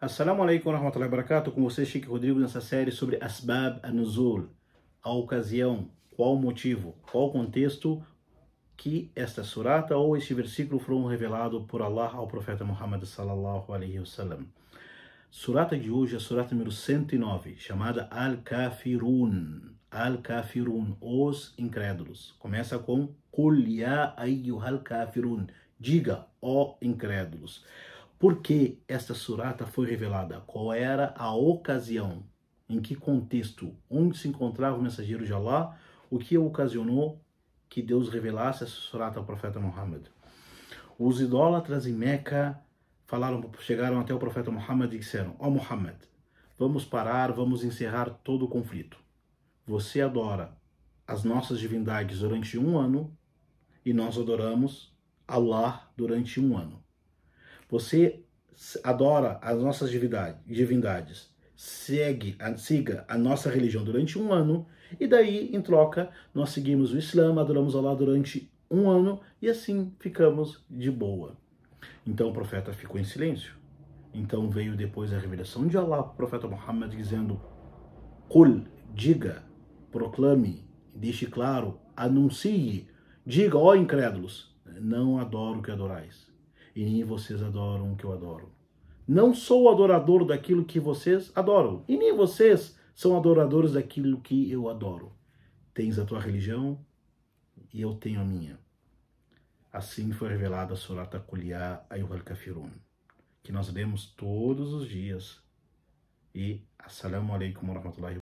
Assalamu alaikum warahmatullahi wabarakatuh, com você Chique Rodrigo nessa série sobre Asbab al-Nuzul, a ocasião, qual o motivo, qual o contexto que esta surata ou este versículo foram revelados por Allah ao profeta Muhammad sallallahu alaihi wasallam. Surata de hoje é a surata número 109, chamada Al-Kafirun, Al-Kafirun, os incrédulos. Começa com Qul ya ayyuhal kafirun, diga, ó incrédulos. Por que esta surata foi revelada? Qual era a ocasião? Em que contexto? Onde se encontrava o mensageiro de Allah? O que ocasionou que Deus revelasse essa surata ao profeta Muhammad? Os idólatras em Meca falaram, chegaram até o profeta Muhammad e disseram: Ó oh, Muhammad, vamos parar, vamos encerrar todo o conflito. Você adora as nossas divindades durante um ano e nós adoramos Allah durante um ano. Você adora as nossas divindades, segue, siga a nossa religião durante um ano, e daí, em troca, nós seguimos o Islã, adoramos Allah durante um ano, e assim ficamos de boa. Então o profeta ficou em silêncio. Então veio depois a revelação de Allah, o profeta Muhammad, dizendo: Qul, diga, proclame, deixe claro, anuncie, diga, ó incrédulos, não adoro o que adorais e nem vocês adoram o que eu adoro. Não sou adorador daquilo que vocês adoram, e nem vocês são adoradores daquilo que eu adoro. Tens a tua religião e eu tenho a minha. Assim foi revelada a Surata Kuliá Ayuhal Kafirun, que nós lemos todos os dias. E Assalamu alaikum wa rahmatullahi